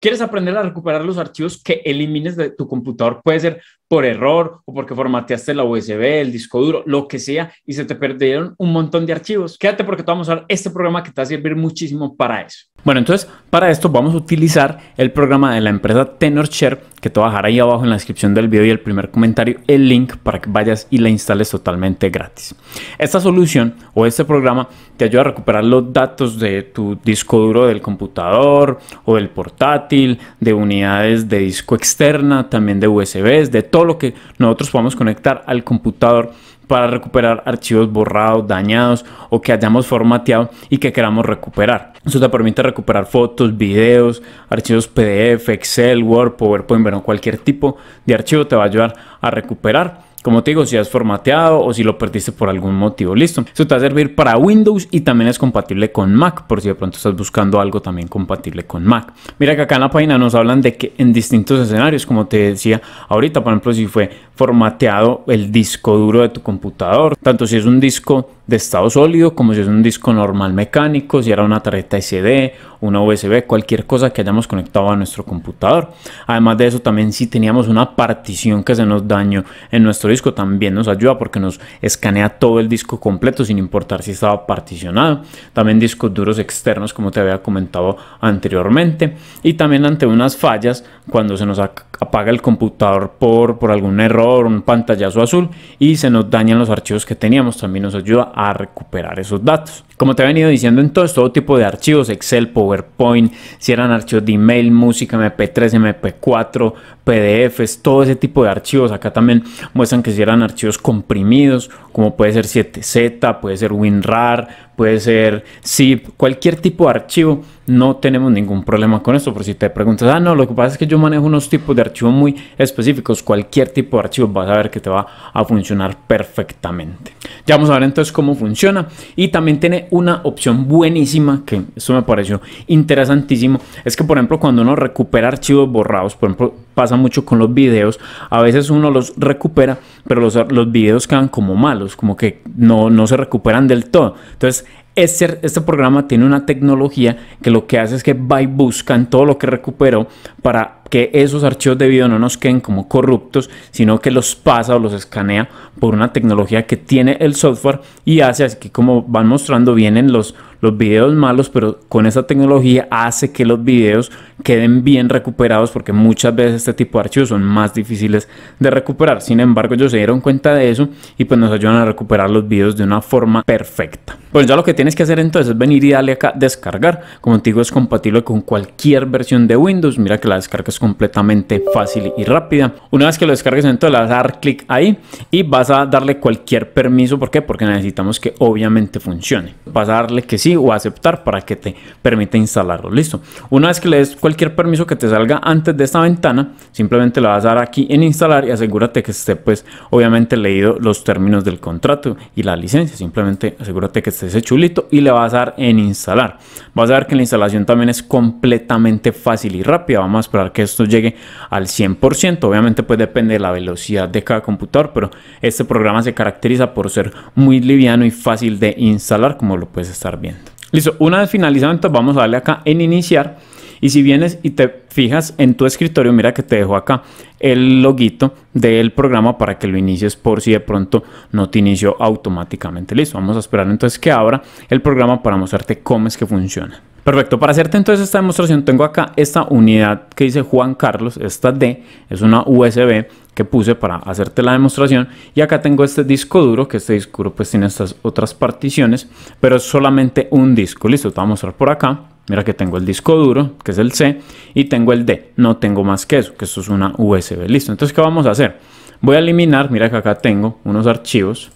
¿Quieres aprender a recuperar los archivos que elimines de tu computador? Puede ser por error o porque formateaste la USB, el disco duro, lo que sea, y se te perdieron un montón de archivos. Quédate porque te vamos a dar este programa que te va a servir muchísimo para eso. Bueno, entonces para esto vamos a utilizar el programa de la empresa TenorShare que te voy a dejar ahí abajo en la descripción del video y el primer comentario el link para que vayas y la instales totalmente gratis. Esta solución o este programa te ayuda a recuperar los datos de tu disco duro del computador o del portátil, de unidades de disco externa, también de USBs, de todo lo que nosotros podamos conectar al computador para recuperar archivos borrados, dañados o que hayamos formateado y que queramos recuperar. Eso te permite recuperar fotos, videos, archivos PDF, Excel, Word, PowerPoint, cualquier tipo de archivo te va a ayudar a recuperar como te digo, si has formateado o si lo perdiste por algún motivo, listo. Esto te va a servir para Windows y también es compatible con Mac, por si de pronto estás buscando algo también compatible con Mac. Mira que acá en la página nos hablan de que en distintos escenarios, como te decía ahorita, por ejemplo, si fue formateado el disco duro de tu computador, tanto si es un disco de estado sólido, como si es un disco normal mecánico, si era una tarjeta SD, una USB, cualquier cosa que hayamos conectado a nuestro computador. Además de eso, también si teníamos una partición que se nos dañó en nuestro disco, también nos ayuda porque nos escanea todo el disco completo sin importar si estaba particionado. También discos duros externos, como te había comentado anteriormente. Y también ante unas fallas, cuando se nos apaga el computador por, por algún error, un pantallazo azul y se nos dañan los archivos que teníamos, también nos ayuda a recuperar esos datos. Como te he venido diciendo entonces, todo tipo de archivos, Excel, PowerPoint, si eran archivos de email, música, MP3, MP4, PDFs, todo ese tipo de archivos. Acá también muestran que si eran archivos comprimidos, como puede ser 7Z, puede ser WinRAR, puede ser ZIP, cualquier tipo de archivo. No tenemos ningún problema con esto, por si te preguntas, ah, no, lo que pasa es que yo manejo unos tipos de archivos muy específicos, cualquier tipo de archivo vas a ver que te va a funcionar perfectamente. Ya vamos a ver entonces cómo funciona y también tiene una opción buenísima, que eso me pareció interesantísimo, es que por ejemplo cuando uno recupera archivos borrados, por ejemplo pasa mucho con los videos, a veces uno los recupera, pero los, los videos quedan como malos, como que no, no se recuperan del todo. Entonces este, este, programa tiene una tecnología que lo que hace es que va y busca todo lo que recuperó para que esos archivos de video no nos queden como corruptos, sino que los pasa o los escanea por una tecnología que tiene el software y hace, así que como van mostrando, vienen los, los videos malos, pero con esa tecnología hace que los videos queden bien recuperados porque muchas veces este tipo de archivos son más difíciles de recuperar. Sin embargo, ellos se dieron cuenta de eso y pues nos ayudan a recuperar los videos de una forma perfecta. Pues ya lo que tienes que hacer entonces es venir y darle acá descargar. Como digo, es compatible con cualquier versión de Windows. Mira que la descarga es completamente fácil y rápida. Una vez que lo descargues, entonces le vas a dar clic ahí y vas a darle cualquier permiso. ¿Por qué? Porque necesitamos que obviamente funcione. Vas a darle que sí o aceptar para que te permita instalarlo. Listo. Una vez que le des cualquier permiso que te salga antes de esta ventana, simplemente le vas a dar aquí en instalar y asegúrate que esté pues obviamente leído los términos del contrato y la licencia. Simplemente asegúrate que esté ese chulito y le vas a dar en instalar. Vas a ver que la instalación también es completamente fácil y rápida. Vamos a esperar que esto llegue al 100%. Obviamente pues depende de la velocidad de cada computador, pero este programa se caracteriza por ser muy liviano y fácil de instalar como lo puedes estar viendo. Listo, una vez finalizado entonces vamos a darle acá en iniciar y si vienes y te fijas en tu escritorio, mira que te dejo acá el loguito del programa para que lo inicies por si de pronto no te inició automáticamente. Listo, vamos a esperar entonces que abra el programa para mostrarte cómo es que funciona. Perfecto, para hacerte entonces esta demostración tengo acá esta unidad que dice Juan Carlos, esta D, es una USB que puse para hacerte la demostración y acá tengo este disco duro, que este disco duro pues tiene estas otras particiones, pero es solamente un disco, listo, te voy a mostrar por acá. Mira que tengo el disco duro, que es el C, y tengo el D. No tengo más que eso, que esto es una USB. Listo, entonces ¿qué vamos a hacer? Voy a eliminar, mira que acá tengo unos archivos,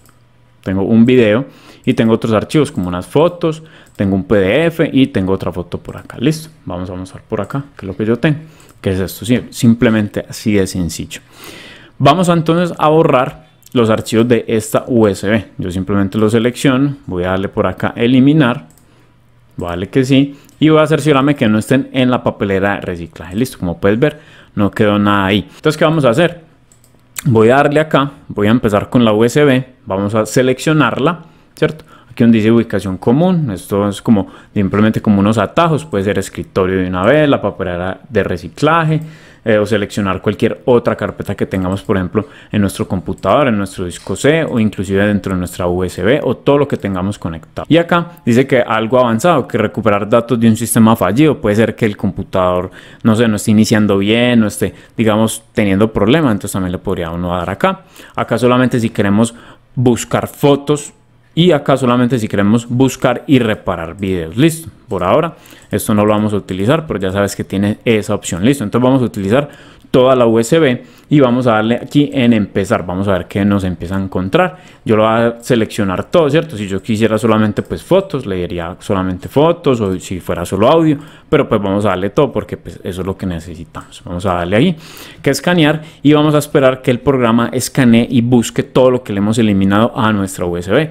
tengo un video y tengo otros archivos como unas fotos, tengo un PDF y tengo otra foto por acá. Listo. Vamos a mostrar por acá, que es lo que yo tengo. que es esto? Simplemente así de sencillo. Vamos entonces a borrar los archivos de esta USB. Yo simplemente lo selecciono. Voy a darle por acá eliminar. Vale que sí. Y voy a cerciorarme que no estén en la papelera de reciclaje. Listo. Como puedes ver, no quedó nada ahí. Entonces, ¿qué vamos a hacer? Voy a darle acá. Voy a empezar con la USB. Vamos a seleccionarla. ¿Cierto? Aquí donde dice ubicación común, esto es como simplemente como unos atajos, puede ser escritorio de una vez, la papelera de reciclaje eh, o seleccionar cualquier otra carpeta que tengamos, por ejemplo, en nuestro computador, en nuestro disco C o inclusive dentro de nuestra USB o todo lo que tengamos conectado. Y acá dice que algo avanzado, que recuperar datos de un sistema fallido, puede ser que el computador, no no esté iniciando bien, no esté, digamos, teniendo problemas, entonces también le podría uno dar acá. Acá solamente si queremos buscar fotos y acá solamente si queremos buscar y reparar videos listo por ahora esto no lo vamos a utilizar pero ya sabes que tiene esa opción listo entonces vamos a utilizar toda la USB y vamos a darle aquí en empezar vamos a ver qué nos empieza a encontrar yo lo voy a seleccionar todo cierto si yo quisiera solamente pues fotos le diría solamente fotos o si fuera solo audio pero pues vamos a darle todo porque pues, eso es lo que necesitamos vamos a darle ahí que escanear y vamos a esperar que el programa escanee y busque todo lo que le hemos eliminado a nuestra USB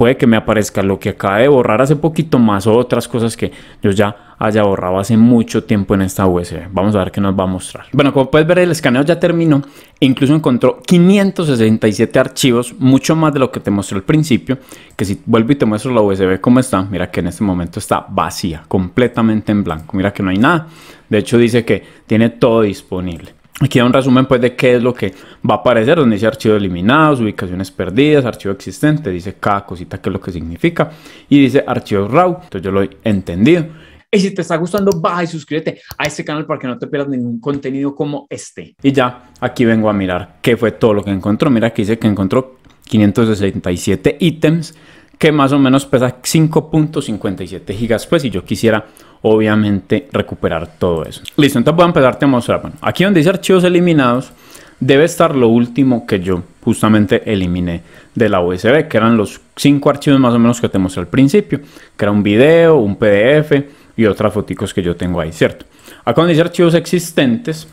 puede que me aparezca lo que acaba de borrar hace poquito más o otras cosas que yo ya haya borrado hace mucho tiempo en esta USB. Vamos a ver qué nos va a mostrar. Bueno, como puedes ver el escaneo ya terminó e incluso encontró 567 archivos, mucho más de lo que te mostré al principio, que si vuelvo y te muestro la USB cómo está, mira que en este momento está vacía, completamente en blanco, mira que no hay nada. De hecho dice que tiene todo disponible. Aquí da un resumen pues de qué es lo que va a aparecer, donde dice archivo eliminados, ubicaciones perdidas, archivo existente, dice cada cosita qué es lo que significa y dice archivo RAW, entonces yo lo he entendido. Y si te está gustando, baja y suscríbete a este canal para que no te pierdas ningún contenido como este. Y ya, aquí vengo a mirar qué fue todo lo que encontró. Mira, aquí dice que encontró 567 ítems que más o menos pesa 5.57 gigas, pues si yo quisiera obviamente recuperar todo eso. Listo, entonces voy a empezar a mostrar. Bueno, aquí donde dice archivos eliminados, debe estar lo último que yo justamente eliminé de la USB, que eran los cinco archivos más o menos que te mostré al principio, que era un video, un PDF y otras fotos que yo tengo ahí, ¿cierto? Acá donde dice archivos existentes,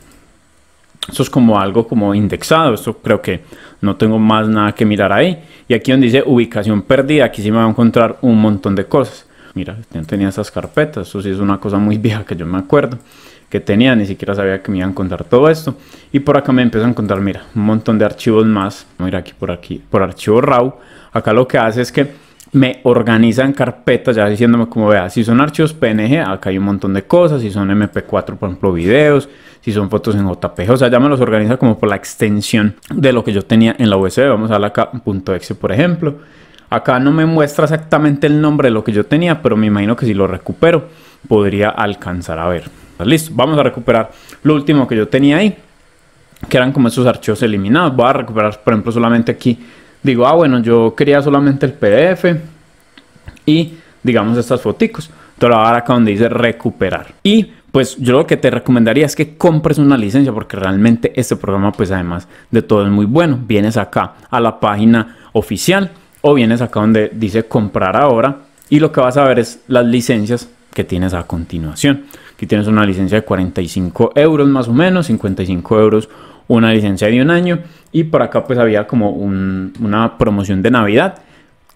esto es como algo como indexado. eso creo que no tengo más nada que mirar ahí. Y aquí donde dice ubicación perdida, aquí sí me va a encontrar un montón de cosas. Mira, tenían tenía esas carpetas. Eso sí es una cosa muy vieja que yo me acuerdo que tenía. Ni siquiera sabía que me iban a encontrar todo esto. Y por acá me empiezo a encontrar, mira, un montón de archivos más. Mira aquí por aquí, por archivo RAW. Acá lo que hace es que me organizan carpetas ya diciéndome como vea, si son archivos PNG, acá hay un montón de cosas, si son MP4, por ejemplo, videos, si son fotos en JPG, o sea, ya me los organiza como por la extensión de lo que yo tenía en la USB, vamos a darle acá .exe, por ejemplo. Acá no me muestra exactamente el nombre de lo que yo tenía, pero me imagino que si lo recupero podría alcanzar a ver. Listo, vamos a recuperar lo último que yo tenía ahí, que eran como esos archivos eliminados. Voy a recuperar, por ejemplo, solamente aquí digo, ah, bueno, yo quería solamente el PDF y digamos estas foticos. Te lo voy a dar acá donde dice recuperar. Y pues yo lo que te recomendaría es que compres una licencia porque realmente este programa pues además de todo es muy bueno. Vienes acá a la página oficial o vienes acá donde dice comprar ahora y lo que vas a ver es las licencias que tienes a continuación. Aquí tienes una licencia de 45 euros más o menos, 55 euros una licencia de un año y por acá pues había como una promoción de Navidad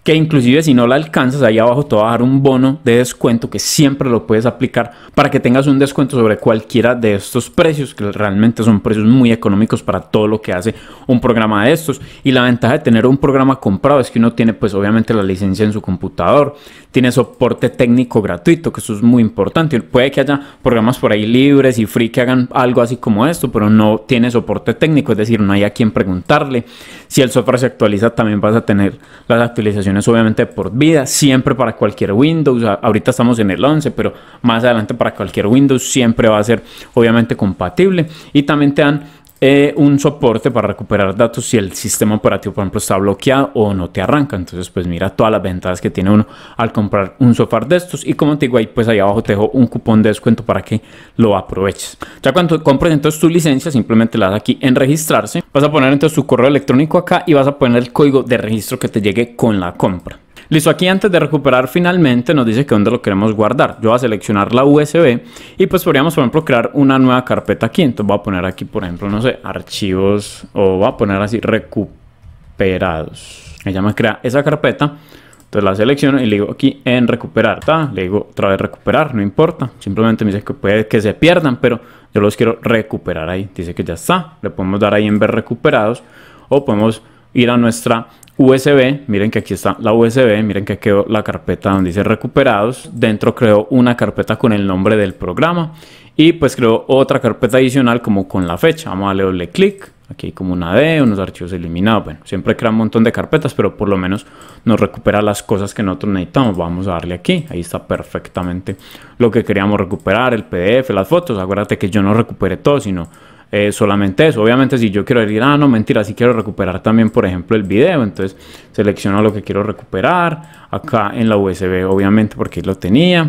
que inclusive si no la alcanzas, ahí abajo te va a dar un bono de descuento que siempre lo puedes aplicar para que tengas un descuento sobre cualquiera de estos precios, que realmente son precios muy económicos para todo lo que hace un programa de estos. Y la ventaja de tener un programa comprado es que uno tiene pues obviamente la licencia en su computador, tiene soporte técnico gratuito, que eso es muy importante. Puede que haya programas por ahí libres y free que hagan algo así como esto, pero no tiene soporte técnico, es decir, no hay a quien preguntarle. Si el software se actualiza, también vas a tener las actualizaciones obviamente por vida, siempre para cualquier Windows, ahorita estamos en el 11, pero más adelante para cualquier Windows siempre va a ser obviamente compatible y también te dan eh, un soporte para recuperar datos si el sistema operativo, por ejemplo, está bloqueado o no te arranca. Entonces, pues mira todas las ventajas que tiene uno al comprar un software de estos. Y como te digo, ahí pues ahí abajo te dejo un cupón de descuento para que lo aproveches. Ya cuando compres entonces tu licencia, simplemente la das aquí en registrarse. Vas a poner entonces tu correo electrónico acá y vas a poner el código de registro que te llegue con la compra. Listo, aquí antes de recuperar finalmente nos dice que dónde lo queremos guardar. Yo voy a seleccionar la USB y pues podríamos, por ejemplo, crear una nueva carpeta aquí. Entonces voy a poner aquí, por ejemplo, no sé, archivos o voy a poner así recuperados. Ella me crea esa carpeta. Entonces la selecciono y le digo aquí en recuperar, le digo otra vez recuperar, no importa, simplemente me dice que puede que se pierdan, pero yo los quiero recuperar ahí, dice que ya está, le podemos dar ahí en ver recuperados o podemos ir a nuestra USB, miren que aquí está la USB, miren que quedó la carpeta donde dice recuperados, dentro creo una carpeta con el nombre del programa y pues creo otra carpeta adicional como con la fecha, vamos a darle doble clic, aquí como una D, unos archivos eliminados, bueno, siempre crea un montón de carpetas, pero por lo menos nos recupera las cosas que nosotros necesitamos, vamos a darle aquí, ahí está perfectamente lo que queríamos recuperar, el PDF, las fotos, acuérdate que yo no recuperé todo, sino eh, solamente eso. Obviamente si yo quiero decir, ah, no, mentira, si quiero recuperar también, por ejemplo, el video, entonces selecciono lo que quiero recuperar, acá en la USB, obviamente, porque lo tenía,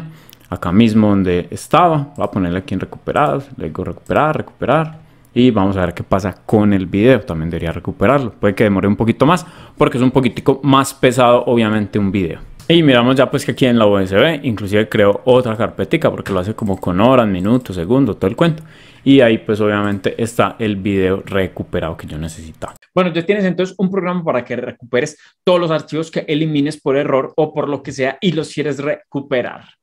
acá mismo donde estaba, voy a ponerle aquí en recuperados, le digo recuperar, recuperar, y vamos a ver qué pasa con el video, también debería recuperarlo, puede que demore un poquito más, porque es un poquitico más pesado, obviamente, un video. Y miramos ya pues que aquí en la USB inclusive creo otra carpetica porque lo hace como con horas, minutos, segundos, todo el cuento. Y ahí pues obviamente está el video recuperado que yo necesitaba. Bueno, ya tienes entonces un programa para que recuperes todos los archivos que elimines por error o por lo que sea y los quieres recuperar.